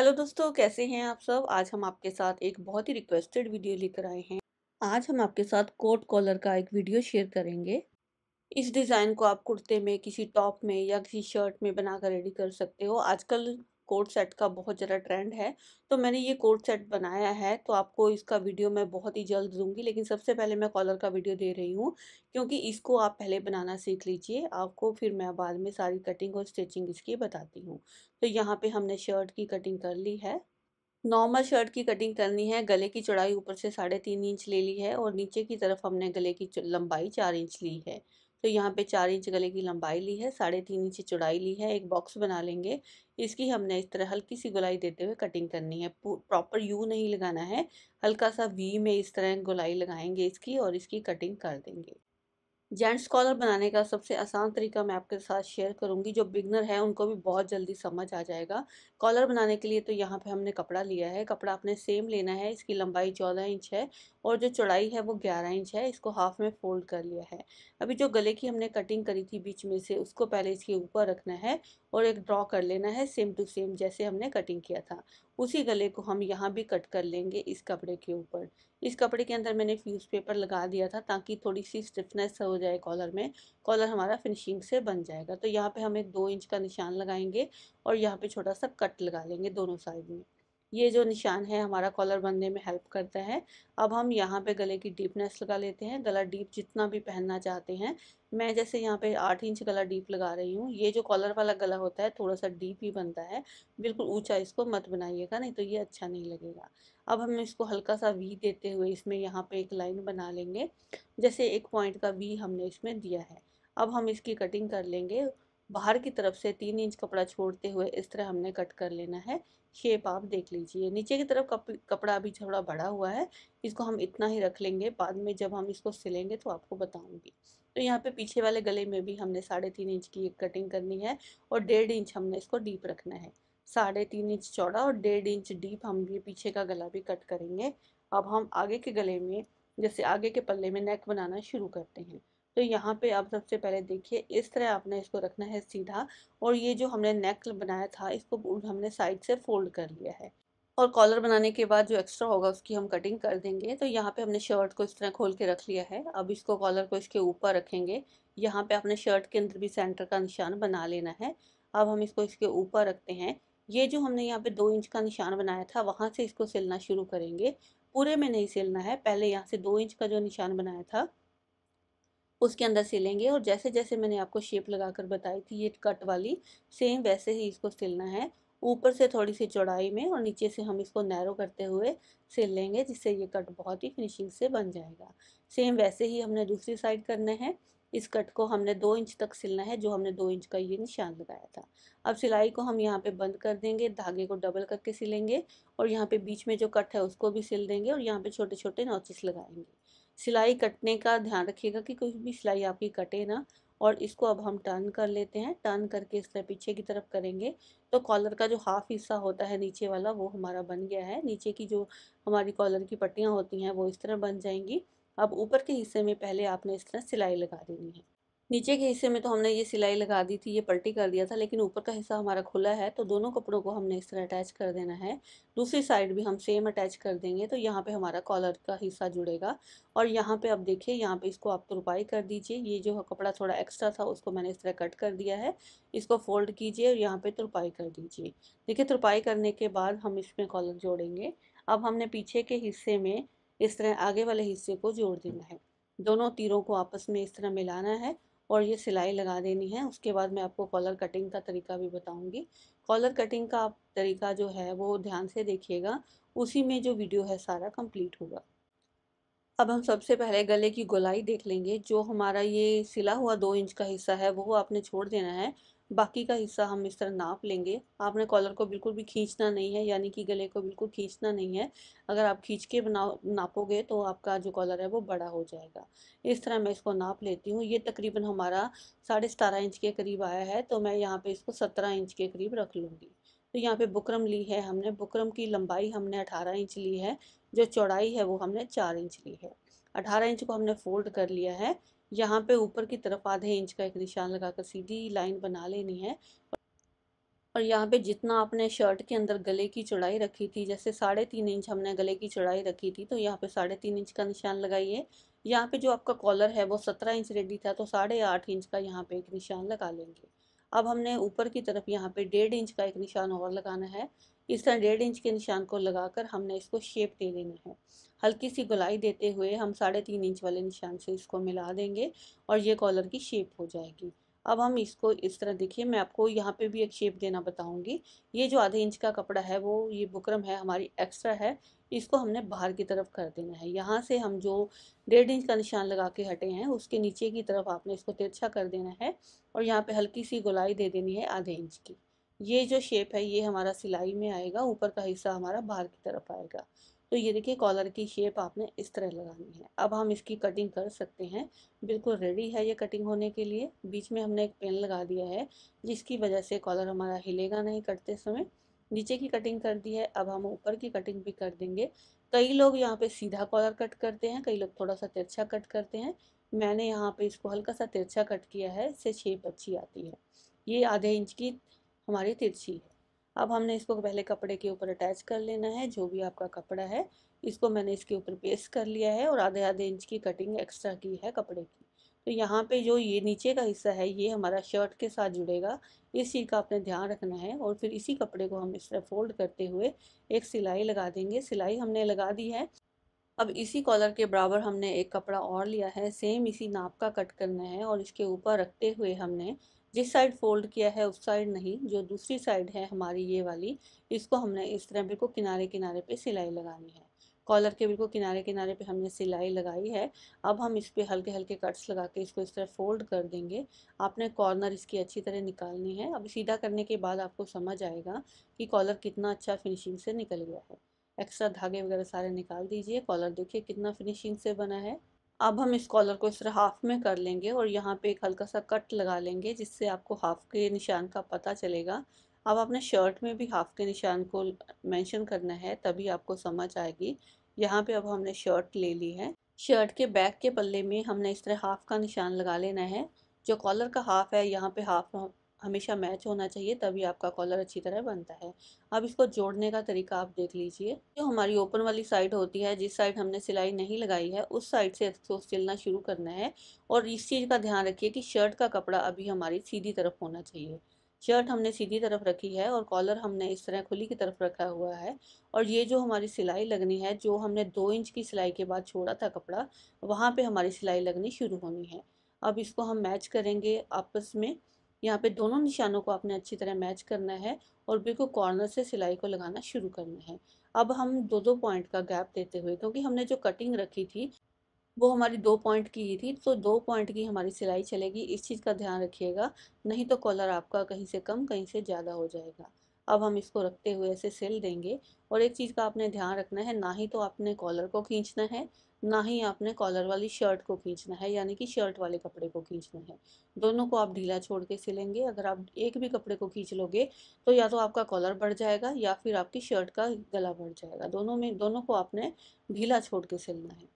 hello दोस्तों कैसे हैं आप सब आज हम आपके साथ एक बहुत ही रिक्वेस्टेड वीडियो लेकर आए हैं आज हम आपके साथ कोट कॉलर का एक वीडियो शेयर करेंगे इस डिज़ाइन को आप कुर्ते में किसी टॉप में या किसी शर्ट में बना कर रेडी कर सकते हो आजकल कोट सेट का बहुत ज़्यादा ट्रेंड है तो मैंने ये कोट सेट बनाया है तो आपको इसका वीडियो मैं बहुत ही जल्द दूंगी लेकिन सबसे पहले मैं कॉलर का वीडियो दे रही हूँ क्योंकि इसको आप पहले बनाना सीख लीजिए आपको फिर मैं बाद में सारी कटिंग और स्टिचिंग इसकी बताती हूँ तो यहाँ पर हमने शर्ट की कटिंग कर ली है नॉर्मल शर्ट की कटिंग करनी है गले की चौड़ाई ऊपर से साढ़े तीन इंच ले ली है और नीचे की तरफ हमने गले की लंबाई चार इंच ली है तो यहाँ पे चार इंच गले की लंबाई ली है साढ़े तीन इंच चौड़ाई ली है एक बॉक्स बना लेंगे इसकी हमने इस तरह हल्की सी गोलाई देते हुए कटिंग करनी है प्रॉपर यू नहीं लगाना है हल्का सा वी में इस तरह गोलाई लगाएंगे इसकी और इसकी कटिंग कर देंगे जेंट्स कॉलर बनाने का सबसे आसान तरीका मैं आपके साथ शेयर करूंगी जो बिगनर है उनको भी बहुत जल्दी समझ आ जाएगा कॉलर बनाने के लिए तो यहाँ पे हमने कपड़ा लिया है कपड़ा आपने सेम लेना है इसकी लंबाई चौदह इंच है और जो चौड़ाई है वो ग्यारह इंच है इसको हाफ में फोल्ड कर लिया है अभी जो गले की हमने कटिंग करी थी बीच में से उसको पहले इसके ऊपर रखना है और एक ड्रॉ कर लेना है सेम टू सेम जैसे हमने कटिंग किया था उसी गले को हम यहाँ भी कट कर लेंगे इस कपड़े के ऊपर इस कपड़े के अंदर मैंने फ्यूज़ पेपर लगा दिया था ताकि थोड़ी सी स्टिफनेस हो जाए कॉलर में कॉलर हमारा फिनिशिंग से बन जाएगा तो यहाँ पे हम एक दो इंच का निशान लगाएंगे और यहाँ पे छोटा सा कट लगा लेंगे दोनों साइड में ये जो निशान है हमारा कॉलर बनने में हेल्प करता है अब हम यहाँ पे गले की डीपनेस लगा लेते हैं गला डीप जितना भी पहनना चाहते हैं मैं जैसे यहाँ पे आठ इंच गला डीप लगा रही हूँ ये जो कॉलर वाला गला होता है थोड़ा सा डीप ही बनता है बिल्कुल ऊंचा इसको मत बनाइएगा नहीं तो ये अच्छा नहीं लगेगा अब हम इसको हल्का सा वी देते हुए इसमें यहाँ पे एक लाइन बना लेंगे जैसे एक पॉइंट का वी हमने इसमें दिया है अब हम इसकी कटिंग कर लेंगे बाहर की तरफ से तीन इंच कपड़ा छोड़ते हुए इस तरह हमने कट कर लेना है शेप आप देख लीजिए नीचे की तरफ कप, कपड़ा अभी थोड़ा बड़ा हुआ है इसको हम इतना ही रख लेंगे बाद में जब हम इसको सिलेंगे तो आपको बताऊंगी तो यहाँ पे पीछे वाले गले में भी हमने साढ़े तीन इंच की कटिंग करनी है और डेढ़ इंच हमने इसको डीप रखना है साढ़े तीन इंच चौड़ा और डेढ़ इंच डीप हम ये पीछे का गला भी कट करेंगे अब हम आगे के गले में जैसे आगे के पल्ले में नेक बनाना शुरू करते हैं तो यहाँ पे आप सबसे पहले देखिए इस तरह आपने इसको रखना है सीधा और ये जो हमने नेक बनाया था इसको हमने साइड से फोल्ड कर लिया है और कॉलर बनाने के बाद जो एक्स्ट्रा होगा उसकी हम कटिंग कर देंगे तो यहाँ पे हमने शर्ट को इस तरह खोल के रख लिया है अब इसको कॉलर को इसके ऊपर रखेंगे यहाँ पे आपने शर्ट के अंदर भी सेंटर का निशान बना लेना है अब हम इसको इसके ऊपर रखते हैं ये जो हमने यहाँ पे दो इंच का निशान बनाया था वहाँ से इसको सिलना शुरू करेंगे पूरे में नहीं सिलना है पहले यहाँ से दो इंच का जो निशान बनाया था उसके अंदर सिलेंगे और जैसे जैसे मैंने आपको शेप लगा कर बताई थी ये कट वाली सेम वैसे ही इसको सिलना है ऊपर से थोड़ी सी चौड़ाई में और नीचे से हम इसको नैरो करते हुए सिल लेंगे जिससे ये कट बहुत ही फिनिशिंग से बन जाएगा सेम वैसे ही हमने दूसरी साइड करना है इस कट को हमने दो इंच तक सिलना है जो हमने दो इंच का ये निशान लगाया था अब सिलाई को हम यहाँ पे बंद कर देंगे धागे को डबल करके सिलेंगे और यहाँ पे बीच में जो कट है उसको भी सिल देंगे और यहाँ पे छोटे छोटे नोचिस लगाएंगे सिलाई कटने का ध्यान रखिएगा कि कोई भी सिलाई आपकी कटे ना और इसको अब हम टर्न कर लेते हैं टर्न करके इस तरह पीछे की तरफ करेंगे तो कॉलर का जो हाफ हिस्सा होता है नीचे वाला वो हमारा बन गया है नीचे की जो हमारी कॉलर की पट्टियाँ होती हैं वो इस तरह बन जाएंगी अब ऊपर के हिस्से में पहले आपने इस तरह सिलाई लगा देनी है नीचे के हिस्से में तो हमने ये सिलाई लगा दी थी ये पलटी कर दिया था लेकिन ऊपर का हिस्सा हमारा खुला है तो दोनों कपड़ों को हमने इस तरह अटैच कर देना है दूसरी साइड भी हम सेम अटैच कर देंगे तो यहाँ पे हमारा कॉलर का हिस्सा जुड़ेगा और यहाँ पे आप देखिए यहाँ पे इसको आप तुरपाई कर दीजिए ये जो कपड़ा थोड़ा एक्स्ट्रा था उसको मैंने इस तरह कट कर दिया है इसको फोल्ड कीजिए और यहाँ पर तुरपाई कर दीजिए देखिए तुरपाई करने के बाद हम इसमें कॉलर जोड़ेंगे अब हमने पीछे के हिस्से में इस तरह आगे वाले हिस्से को जोड़ देना है दोनों तीरों को आपस में इस तरह मिलाना है और ये सिलाई लगा देनी है उसके बाद मैं आपको कॉलर कटिंग का तरीका भी बताऊंगी कॉलर कटिंग का आप तरीका जो है वो ध्यान से देखिएगा उसी में जो वीडियो है सारा कंप्लीट होगा अब हम सबसे पहले गले की गोलाई देख लेंगे जो हमारा ये सिला हुआ दो इंच का हिस्सा है वो आपने छोड़ देना है बाकी का हिस्सा हम इस तरह नाप लेंगे आपने कॉलर को बिल्कुल भी खींचना नहीं है यानी कि गले को बिल्कुल खींचना नहीं है अगर आप खींच के बनाओ नापोगे तो आपका जो कॉलर है वो बड़ा हो जाएगा इस तरह मैं इसको नाप लेती हूँ ये तकरीबन हमारा साढ़े सतारह इंच के करीब आया है तो मैं यहाँ पर इसको सत्रह इंच के करीब रख लूँगी तो यहाँ पे बुकरम ली है हमने बुकरम की लंबाई हमने अठारह इंच ली है जो चौड़ाई है वो हमने चार इंच ली है अठारह इंच को हमने फोल्ड कर लिया है यहाँ पे ऊपर की तरफ आधे इंच का एक निशान लगाकर सीधी लाइन बना लेनी है और यहाँ पे जितना आपने शर्ट के अंदर गले की चौड़ाई रखी थी जैसे साढ़े तीन इंच हमने गले की चौड़ाई रखी थी तो यहाँ पे साढ़े तीन इंच का निशान लगाइए यहाँ पे जो आपका कॉलर है वो सत्रह इंच रेडी था तो साढ़े आठ इंच का यहाँ पे एक निशान लगा लेंगे अब हमने ऊपर की तरफ यहाँ पे डेढ़ इंच का एक निशान और लगाना है इस तरह डेढ़ इंच के निशान को लगाकर हमने इसको शेप दे देना है हल्की सी गोलाई देते हुए हम साढ़े तीन इंच वाले निशान से इसको मिला देंगे और ये कॉलर की शेप हो जाएगी अब हम इसको इस तरह देखिए मैं आपको यहाँ पे भी एक शेप देना बताऊँगी ये जो आधे इंच का कपड़ा है वो ये बुकरम है हमारी एक्स्ट्रा है इसको हमने बाहर की तरफ कर देना है यहाँ से हम जो डेढ़ इंच का निशान लगा के हटे हैं उसके नीचे की तरफ आपने इसको तिरछा कर देना है और यहाँ पे हल्की सी गुलाई दे देनी है आधे इंच की ये जो शेप है ये हमारा सिलाई में आएगा ऊपर का हिस्सा हमारा बाहर की तरफ आएगा तो ये देखिए कॉलर की शेप आपने इस तरह लगानी है अब हम इसकी कटिंग कर सकते हैं बिल्कुल रेडी है ये कटिंग होने के लिए बीच में हमने एक पेन लगा दिया है जिसकी वजह से कॉलर हमारा हिलेगा नहीं कटते समय नीचे की कटिंग कर दी है अब हम ऊपर की कटिंग भी कर देंगे कई लोग यहाँ पे सीधा कॉलर कट करते हैं कई लोग थोड़ा सा तिरछा कट करते हैं मैंने यहाँ पे इसको हल्का सा तिरछा कट किया है इससे शेप अच्छी आती है ये आधे इंच की हमारी तिरछी है अब हमने इसको पहले कपड़े के ऊपर अटैच कर लेना है जो भी आपका कपड़ा है इसको मैंने इसके ऊपर पेस्ट कर लिया है और आधे आधे इंच की कटिंग एक्स्ट्रा की है कपड़े की तो यहाँ पे जो ये नीचे का हिस्सा है ये हमारा शर्ट के साथ जुड़ेगा इस चीज़ का आपने ध्यान रखना है और फिर इसी कपड़े को हम इस तरह फोल्ड करते हुए एक सिलाई लगा देंगे सिलाई हमने लगा दी है अब इसी कॉलर के बराबर हमने एक कपड़ा और लिया है सेम इसी नाप का कट करना है और इसके ऊपर रखते हुए हमने जिस साइड फोल्ड किया है उस साइड नहीं जो दूसरी साइड है हमारी ये वाली इसको हमने इस तरह बिल्कुल किनारे किनारे पे सिलाई लगानी है कॉलर के बिल्कुल किनारे किनारे पे हमने सिलाई लगाई है अब हम इस पर हल्के हल्के कट्स लगा के इसको इस तरह फोल्ड कर देंगे आपने कॉर्नर इसकी अच्छी तरह निकालनी है अब सीधा करने के बाद आपको समझ आएगा कि कॉलर कितना अच्छा फिनिशिंग से निकल गया है एक्स्ट्रा धागे वगैरह सारे निकाल दीजिए कॉलर देखिए कितना फिनिशिंग से बना है अब हम इस कॉलर को इस तरह हाफ में कर लेंगे और यहाँ पे एक हल्का सा कट लगा लेंगे जिससे आपको हाफ के निशान का पता चलेगा अब आपने शर्ट में भी हाफ के निशान को मेंशन करना है तभी आपको समझ आएगी यहाँ पे अब हमने शर्ट ले ली है शर्ट के बैक के पल्ले में हमने इस तरह हाफ का निशान लगा लेना है जो कॉलर का हाफ है यहाँ पे हाफ हमेशा मैच होना चाहिए तभी आपका कॉलर अच्छी तरह बनता है अब इसको जोड़ने का तरीका आप देख लीजिए जो हमारी ओपन वाली साइड होती है जिस साइड हमने सिलाई नहीं लगाई है उस साइड से इसको सिलना शुरू करना है और इस चीज़ का ध्यान रखिए कि शर्ट का कपड़ा अभी हमारी सीधी तरफ होना चाहिए शर्ट हमने सीधी तरफ रखी है और कॉलर हमने इस तरह खुली की तरफ रखा हुआ है और ये जो हमारी सिलाई लगनी है जो हमने दो इंच की सिलाई के बाद छोड़ा था कपड़ा वहाँ पे हमारी सिलाई लगनी शुरू होनी है अब इसको हम मैच करेंगे आपस में यहाँ पे दोनों निशानों को आपने अच्छी तरह मैच करना है और बिल्कुल कॉर्नर से सिलाई को लगाना शुरू करना है अब हम दो दो पॉइंट का गैप देते हुए क्योंकि हमने जो कटिंग रखी थी वो हमारी दो पॉइंट की ही थी तो दो पॉइंट की हमारी सिलाई चलेगी इस चीज़ का ध्यान रखिएगा नहीं तो कॉलर आपका कहीं से कम कहीं से ज़्यादा हो जाएगा अब हम इसको रखते हुए ऐसे सिल देंगे और एक चीज़ का आपने ध्यान रखना है ना ही तो आपने कॉलर को खींचना है ना ही आपने कॉलर वाली शर्ट को खींचना है यानी कि शर्ट वाले कपड़े को खींचना है दोनों को आप ढीला छोड़ के सिलेंगे अगर आप एक भी कपड़े को खींच लोगे तो या तो आपका कॉलर बढ़ जाएगा या फिर आपकी शर्ट का गला बढ़ जाएगा दोनों में दोनों को आपने ढीला छोड़ के सिलना है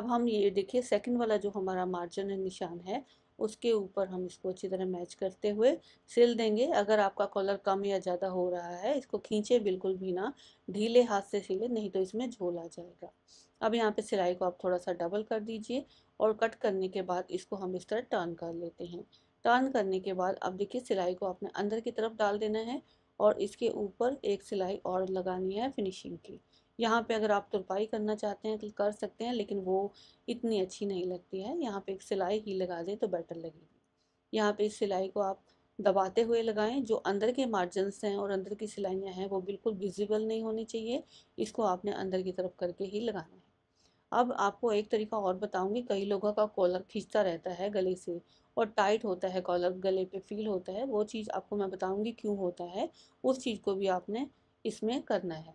अब हम ये देखिए सेकंड वाला जो हमारा मार्जिन निशान है उसके ऊपर हम इसको अच्छी तरह मैच करते हुए सिल देंगे अगर आपका कॉलर कम या ज़्यादा हो रहा है इसको खींचे बिल्कुल भी ना ढीले हाथ से सिले नहीं तो इसमें झोल आ जाएगा अब यहाँ पे सिलाई को आप थोड़ा सा डबल कर दीजिए और कट करने के बाद इसको हम इस तरह टर्न कर लेते हैं टर्न करने के बाद अब देखिए सिलाई को आपने अंदर की तरफ डाल देना है और इसके ऊपर एक सिलाई और लगानी है फिनिशिंग की यहाँ पे अगर आप तुरपाई करना चाहते हैं तो कर सकते हैं लेकिन वो इतनी अच्छी नहीं लगती है यहाँ पे एक सिलाई ही लगा दें तो बेटर लगेगी यहाँ पे इस सिलाई को आप दबाते हुए लगाएं जो अंदर के मार्जन्स हैं और अंदर की सिलाइयाँ हैं वो बिल्कुल विजिबल नहीं होनी चाहिए इसको आपने अंदर की तरफ करके ही लगाना है अब आपको एक तरीका और बताऊँगी कई लोगों का कॉलर खींचता रहता है गले से और टाइट होता है कॉलर गले पर फील होता है वो चीज़ आपको मैं बताऊँगी क्यों होता है उस चीज़ को भी आपने इसमें करना है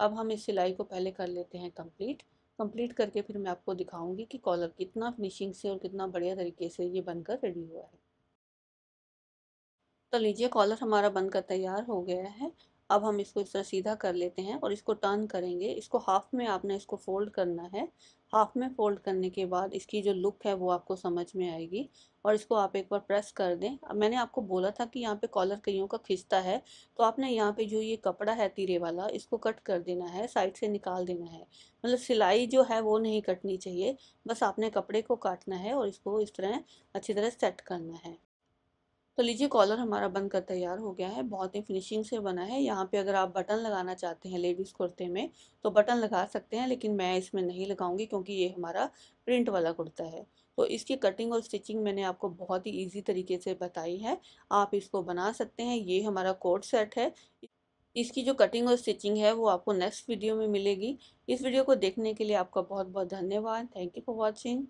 अब हम इस सिलाई को पहले कर लेते हैं कंप्लीट कंप्लीट करके फिर मैं आपको दिखाऊंगी कि कॉलर कितना फिनिशिंग से और कितना बढ़िया तरीके से ये बनकर रेडी हुआ है तो लीजिए कॉलर हमारा बनकर तैयार हो गया है अब हम इसको इस तरह सीधा कर लेते हैं और इसको टर्न करेंगे इसको हाफ में आपने इसको फोल्ड करना है हाफ में फोल्ड करने के बाद इसकी जो लुक है वो आपको समझ में आएगी और इसको आप एक बार प्रेस कर दें अब मैंने आपको बोला था कि यहाँ पे कॉलर कईयों का खिंचता है तो आपने यहाँ पे जो ये कपड़ा है तीरे वाला इसको कट कर देना है साइड से निकाल देना है मतलब सिलाई जो है वो नहीं कटनी चाहिए बस आपने कपड़े को काटना है और इसको इस तरह अच्छी तरह सेट करना है तो लीजिए कॉलर हमारा बनकर तैयार हो गया है बहुत ही फिनिशिंग से बना है यहाँ पे अगर आप बटन लगाना चाहते हैं लेडीज़ कुर्ते में तो बटन लगा सकते हैं लेकिन मैं इसमें नहीं लगाऊंगी क्योंकि ये हमारा प्रिंट वाला कुर्ता है तो इसकी कटिंग और स्टिचिंग मैंने आपको बहुत ही ईजी तरीके से बताई है आप इसको बना सकते हैं ये हमारा कोट सेट है इसकी जो कटिंग और स्टिचिंग है वो आपको नेक्स्ट वीडियो में मिलेगी इस वीडियो को देखने के लिए आपका बहुत बहुत धन्यवाद थैंक यू फॉर वॉचिंग